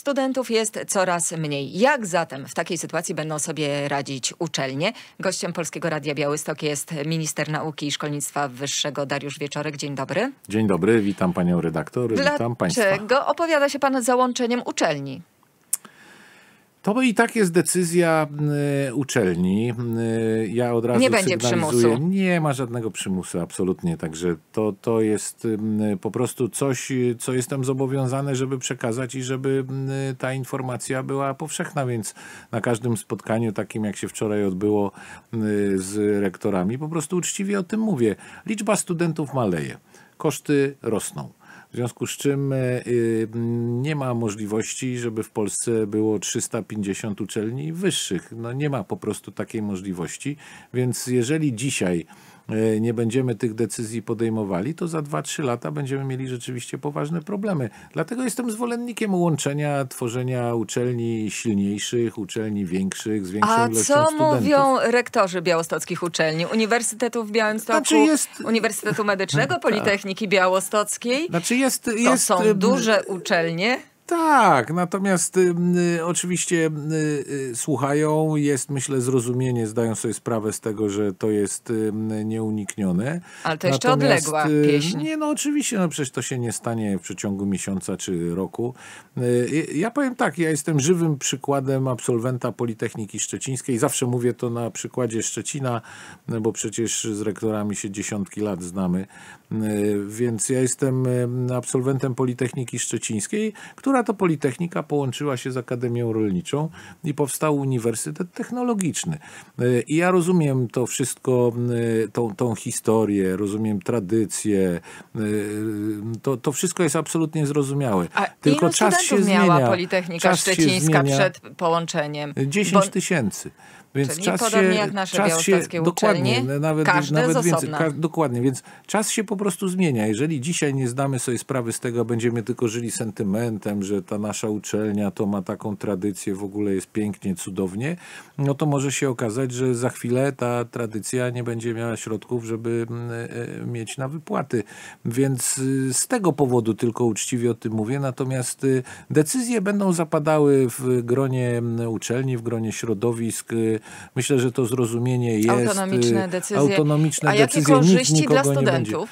Studentów jest coraz mniej. Jak zatem w takiej sytuacji będą sobie radzić uczelnie? Gościem Polskiego Radia Białystok jest minister nauki i szkolnictwa wyższego Dariusz Wieczorek. Dzień dobry. Dzień dobry, witam panią redaktor, witam państwa. Dlaczego opowiada się pan za łączeniem uczelni? To i tak jest decyzja e, uczelni. E, ja od razu Nie będzie przymusu. Nie ma żadnego przymusu, absolutnie. Także to, to jest e, po prostu coś, co jestem zobowiązany, żeby przekazać i żeby ta informacja była powszechna. Więc na każdym spotkaniu, takim jak się wczoraj odbyło z rektorami, po prostu uczciwie o tym mówię. Liczba studentów maleje, koszty rosną w związku z czym e, y, nie ma możliwości, żeby w Polsce było 350 uczelni wyższych. No nie ma po prostu takiej możliwości. Więc jeżeli dzisiaj E, nie będziemy tych decyzji podejmowali, to za 2-3 lata będziemy mieli rzeczywiście poważne problemy. Dlatego jestem zwolennikiem łączenia, tworzenia uczelni silniejszych, uczelni większych, z większą A ilością co studentów. mówią rektorzy białostockich uczelni? Uniwersytetów w Białymstoku, znaczy jest... Uniwersytetu Medycznego, tak. Politechniki Białostockiej? Znaczy jest, jest... To są duże uczelnie. Tak, natomiast y, y oczywiście y, y, słuchają, jest myślę zrozumienie, zdają sobie sprawę z tego, że to jest y, nieuniknione. Ale to jeszcze natomiast, odległa pieśń. Nie, no oczywiście, no przecież to się nie stanie w przeciągu miesiąca czy roku. ja powiem tak, ja jestem żywym przykładem absolwenta Politechniki Szczecińskiej. Zawsze mówię to na przykładzie Szczecina, no, bo przecież z rektorami się dziesiątki lat znamy. więc ja jestem absolwentem Politechniki Szczecińskiej, która która to Politechnika połączyła się z Akademią Rolniczą i powstał Uniwersytet Technologiczny. E, I ja rozumiem to wszystko, e, tą, tą historię, rozumiem tradycję. E, to, to wszystko jest absolutnie zrozumiałe. A Tylko ilu czas się miała zmienia. Politechnika czas Szczecińska przed połączeniem? 10 Bo... tysięcy. Więc Czyli czas się, jak nasze czas się, dokładnie, no, nawet, nawet więcej, ka, dokładnie, więc czas się po prostu zmienia. Jeżeli dzisiaj nie zdamy sobie sprawy z tego, będziemy tylko żyli sentymentem, że ta nasza uczelnia to ma taką tradycję, w ogóle jest pięknie, cudownie, no to może się okazać, że za chwilę ta tradycja nie będzie miała środków, żeby mm, e, e, mieć na wypłaty. Więc y, z tego powodu tylko uczciwie o tym mówię, natomiast y, decyzje będą zapadały w gronie mm, uczelni, w gronie środowisk. Y, myślę, że to zrozumienie jest. Autonomiczne decyzje. Autonomiczne A jakie decyzje. korzyści Nikt, dla studentów?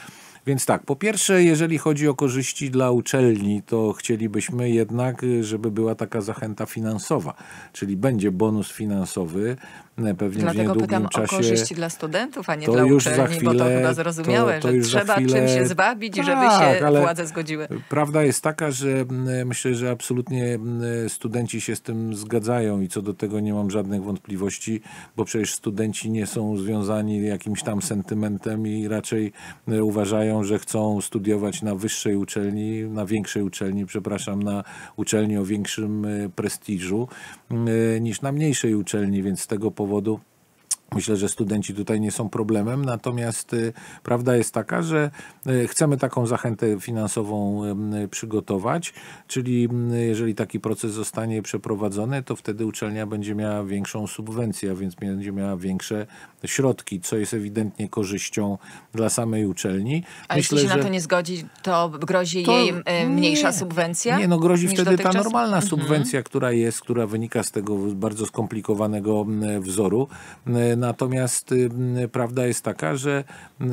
Więc tak, po pierwsze, jeżeli chodzi o korzyści dla uczelni, to chcielibyśmy jednak, żeby była taka zachęta finansowa, czyli będzie bonus finansowy, e, pewnie Dlatego w niedługim pytam czasie. o korzyści dla studentów, a nie to dla już uczelni, za chwilę, bo to chyba zrozumiałe, to, to że trzeba chwilę... się zwabić, tak, żeby się władze zgodziły. Prawda jest taka, że myślę, że absolutnie studenci się z tym zgadzają i co do tego nie mam żadnych wątpliwości, bo przecież studenci nie są związani jakimś tam sentymentem i raczej uważają, że chcą studiować na wyższej uczelni, na większej uczelni, przepraszam, na uczelni o większym e, prestiżu e, niż na mniejszej uczelni, więc z tego powodu Myślę, że studenci tutaj nie są problemem, natomiast y, prawda jest taka, że y, chcemy taką zachętę finansową przygotować, czyli jeżeli taki proces zostanie przeprowadzony, to wtedy uczelnia będzie miała większą subwencję, a więc będzie miała większe środki, co jest ewidentnie korzyścią dla samej uczelni. A Myślę, jeśli się że... na to nie zgodzi, to grozi to jej y, mniejsza nie, subwencja? Nie, no grozi wtedy ta normalna mhm. subwencja, mhm. która jest, która wynika z tego bardzo skomplikowanego mm, wzoru Natomiast y, prawda jest taka, że y,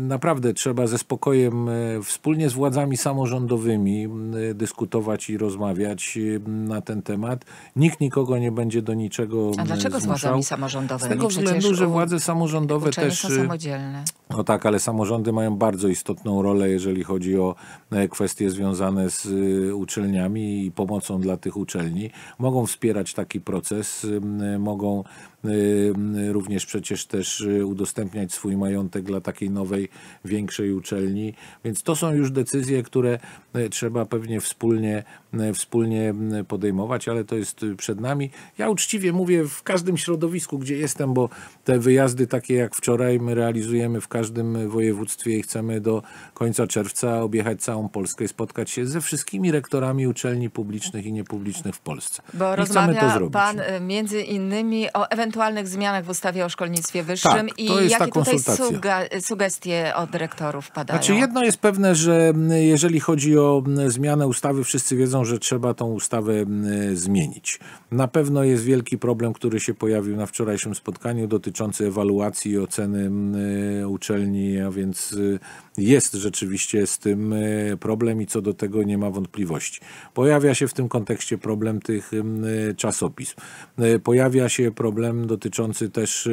naprawdę trzeba ze spokojem y, wspólnie z władzami samorządowymi dyskutować i rozmawiać na ten temat. Nikt nikogo nie będzie do niczego A dlaczego zmuszał. z władzami samorządowymi? Z tego względu, że władze samorządowe też... są samodzielne. No tak, ale samorządy mają bardzo istotną rolę, jeżeli chodzi o e, kwestie związane z uczelniami i pomocą dla tych uczelni. Mogą wspierać taki proces, mogą również przecież też y, udostępniać swój majątek dla takiej nowej, większej uczelni. Więc to są już decyzje, które y, trzeba pewnie wspólnie E, wspólnie e, podejmować, ale to jest e, przed nami. Ja uczciwie mówię w każdym środowisku, gdzie jestem, bo te wyjazdy takie jak wczoraj my realizujemy w każdym województwie i chcemy do końca czerwca objechać całą Polskę i spotkać się ze wszystkimi rektorami uczelni publicznych i niepublicznych w Polsce. Bo I rozmawia to zrobić. pan między innymi o ewentualnych zmianach w ustawie o szkolnictwie wyższym tak, i jakie tutaj suge- sugestie od rektorów padają? Znaczy jedno jest pewne, że jeżeli chodzi o zmianę ustawy, wszyscy wiedzą, wiedzą, że trzeba tą ustawę e, zmienić. Na pewno jest wielki problem, który się pojawił na wczorajszym spotkaniu dotyczący ewaluacji i oceny e, uczelni, a więc e, jest rzeczywiście z tym problem i co do tego nie ma wątpliwości. Pojawia się w tym kontekście problem tych czasopism. Pojawia się problem dotyczący też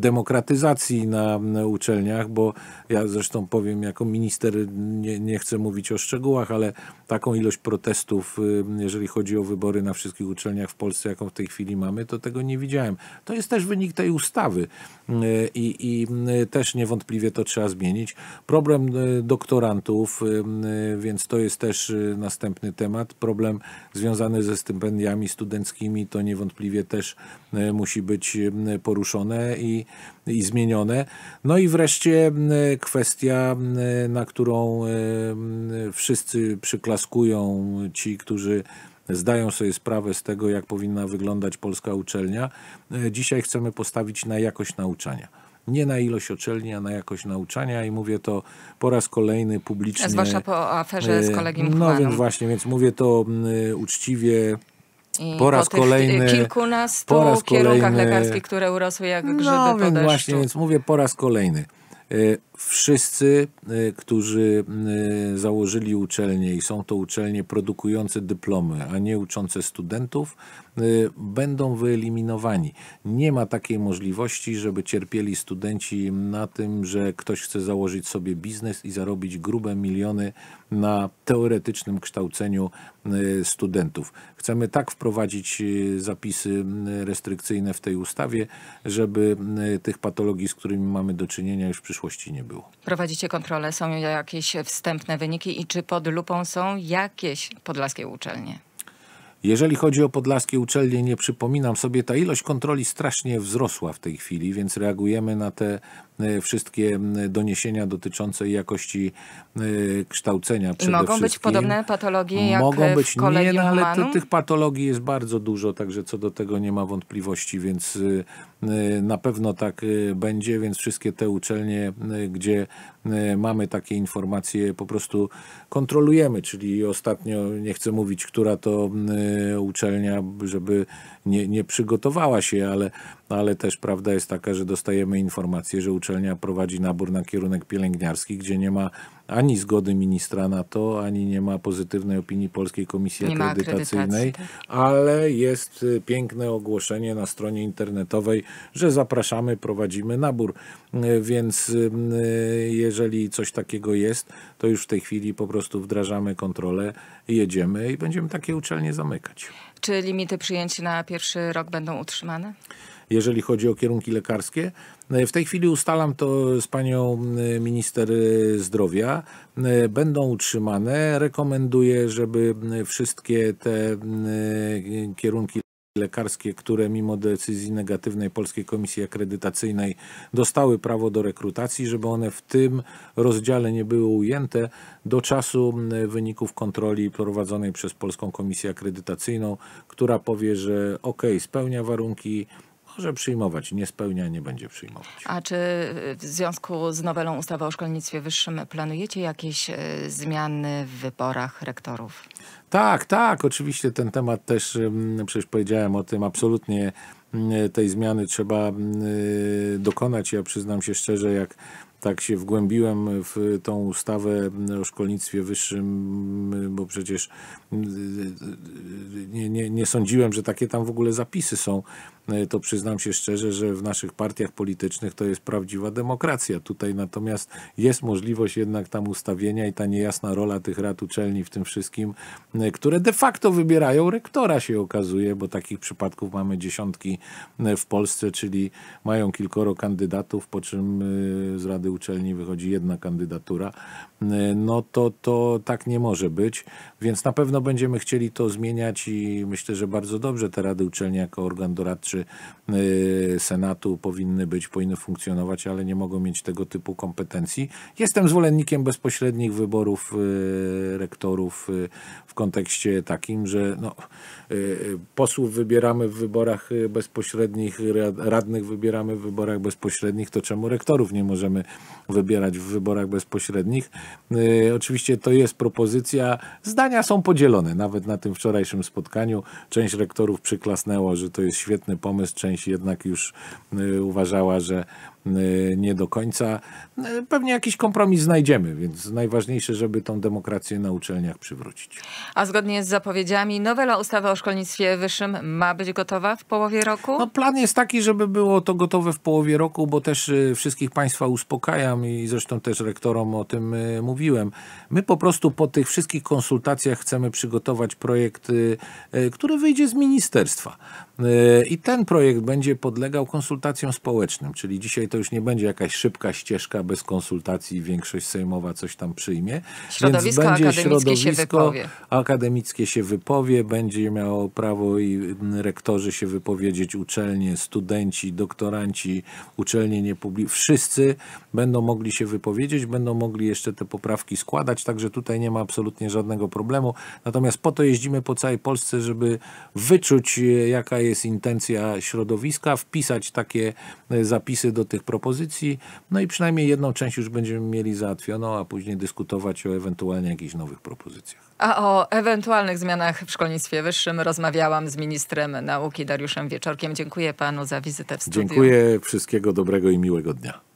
demokratyzacji na uczelniach, bo ja zresztą powiem jako minister, nie, nie chcę mówić o szczegółach, ale taką ilość protestów, jeżeli chodzi o wybory na wszystkich uczelniach w Polsce, jaką w tej chwili mamy, to tego nie widziałem. To jest też wynik tej ustawy y, i, i y, też niewątpliwie to trzeba zmienić. Problem y, doktorantów, więc to jest też następny temat. Problem związany ze stypendiami studenckimi to niewątpliwie też musi być poruszone i i zmienione. No i wreszcie kwestia, na którą wszyscy przyklaskują ci, którzy zdają sobie sprawę z tego, jak powinna wyglądać polska uczelnia. E, dzisiaj chcemy postawić na jakość nauczania. Nie na ilość uczelni, a na jakość nauczania i mówię to po raz kolejny publicznie. Zwłaszcza po aferze z e, kolegiem No więc właśnie, więc mówię to uczciwie, po raz po kolejny. Kilkunastu po raz kierunkach lekarskich, które urosły jak no grzyby no, po deszczu. Właśnie, więc mówię po raz kolejny. Y, wszyscy, y, którzy y, założyli uczelnie i są to uczelnie produkujące dyplomy, a nie uczące studentów, y, będą wyeliminowani. Nie ma takiej możliwości, żeby cierpieli studenci na tym, że ktoś chce założyć sobie biznes i zarobić grube miliony na teoretycznym kształceniu studentów. Chcemy tak wprowadzić zapisy restrykcyjne w tej ustawie, żeby tych patologii, z którymi mamy do czynienia, już w przyszłości nie było. Prowadzicie kontrolę, są jakieś wstępne wyniki i czy pod lupą są jakieś podlaskie uczelnie? Jeżeli chodzi o podlaskie uczelnie, nie przypominam sobie, ta ilość kontroli strasznie wzrosła w tej chwili, więc reagujemy na te E, wszystkie doniesienia dotyczące jakości e, kształcenia przede I mogą wszystkim. być podobne patologie jak być, w nie, no, ale tych patologii jest bardzo dużo, także co do tego nie ma wątpliwości, więc y, y, na pewno tak y, będzie, więc wszystkie te uczelnie, gdzie mamy takie informacje, po prostu kontrolujemy, czyli ostatnio nie chcę mówić, która to uczelnia, żeby nie, nie przygotowała się, ale, ale też prawda jest taka, że dostajemy informacje, że uczelnia uczelnia prowadzi nabór na kierunek pielęgniarski, gdzie nie ma ani zgody ministra na to, ani nie ma pozytywnej opinii Polskiej Komisji nie Akredytacyjnej, tak. ale jest y, piękne ogłoszenie na stronie internetowej, że zapraszamy, prowadzimy nabór. Y, więc y, jeżeli coś takiego jest, to już w tej chwili po prostu wdrażamy kontrolę, jedziemy i będziemy takie uczelnie zamykać. Czy limity przyjęć na pierwszy rok będą utrzymane? jeżeli chodzi o kierunki lekarskie. E, w tej chwili ustalam to z panią e, minister e, zdrowia. Będą utrzymane. Rekomenduję, żeby wszystkie te kierunki lekarskie, które mimo decyzji negatywnej Polskiej Komisji Akredytacyjnej dostały prawo do rekrutacji, żeby one w tym rozdziale nie były ujęte do czasu wyników kontroli prowadzonej przez Polską Komisję Akredytacyjną, która powie, że ok, spełnia warunki może przyjmować, nie spełnia, nie będzie przyjmować. A czy w związku z nowelą ustawy o szkolnictwie wyższym planujecie jakieś e, zmiany w wyborach rektorów? Tak, tak, oczywiście ten temat też, przecież powiedziałem o tym, absolutnie tej zmiany trzeba e, dokonać. Ja przyznam się szczerze, jak tak się wgłębiłem w tą ustawę o szkolnictwie wyższym, bo przecież nie, nie, nie sądziłem, że takie tam w ogóle zapisy są to przyznam się szczerze, że w naszych partiach politycznych to jest prawdziwa demokracja. Tutaj natomiast jest możliwość jednak tam ustawienia i ta niejasna rola tych rad uczelni w tym wszystkim, e, które de facto wybierają rektora się okazuje, bo takich przypadków mamy dziesiątki e, w Polsce, czyli mają kilkoro kandydatów, po czym e, z rady uczelni wychodzi jedna kandydatura. No to, to tak nie może być, więc na pewno będziemy chcieli to zmieniać i myślę, że bardzo dobrze te rady uczelni jako organ doradczy Y, Senatu powinny być, powinny funkcjonować, ale nie mogą mieć tego typu kompetencji. Jestem zwolennikiem bezpośrednich wyborów y, rektorów y, w kontekście takim, że no, posłów wybieramy w wyborach bezpośrednich, radnych wybieramy w wyborach bezpośrednich, to czemu rektorów nie możemy wybierać w wyborach bezpośrednich? Oczywiście to jest propozycja. Zdania są podzielone. Nawet na tym wczorajszym spotkaniu część rektorów przyklasnęło, że to jest świetny pomysł, pomysł, część jednak już y, uważała, że Y, nie do końca. Y, pewnie jakiś kompromis znajdziemy, więc najważniejsze, żeby tą demokrację na uczelniach przywrócić. A zgodnie z zapowiedziami, nowela ustawy o szkolnictwie wyższym ma być gotowa w połowie roku? No, plan jest taki, żeby było to gotowe w połowie roku, bo też y, wszystkich Państwa uspokajam i zresztą też rektorom o tym mówiłem. My po prostu po tych wszystkich konsultacjach chcemy przygotować projekt, który wyjdzie z ministerstwa. I ten projekt będzie podlegał konsultacjom społecznym, czyli dzisiaj to już nie będzie jakaś szybka ścieżka bez konsultacji, większość sejmowa coś tam przyjmie. Środowisko Więc będzie akademickie środowisko się wypowie. akademickie się wypowie, będzie miało prawo i rektorzy się wypowiedzieć, uczelnie, studenci, doktoranci, uczelnie niepubliczne, wszyscy będą mogli się wypowiedzieć, będą mogli jeszcze te poprawki składać, także tutaj nie ma absolutnie żadnego problemu. Natomiast po to jeździmy po całej Polsce, żeby wyczuć e, jaka jest intencja środowiska, wpisać takie e, zapisy do tych różnych propozycji, no i przynajmniej jedną część już będziemy mieli załatwioną, a później dyskutować o ewentualnie jakichś nowych propozycjach. A o ewentualnych zmianach w szkolnictwie wyższym rozmawiałam z ministrem nauki Dariuszem Wieczorkiem. Dziękuję panu za wizytę w studiu. Dziękuję, wszystkiego dobrego i miłego dnia.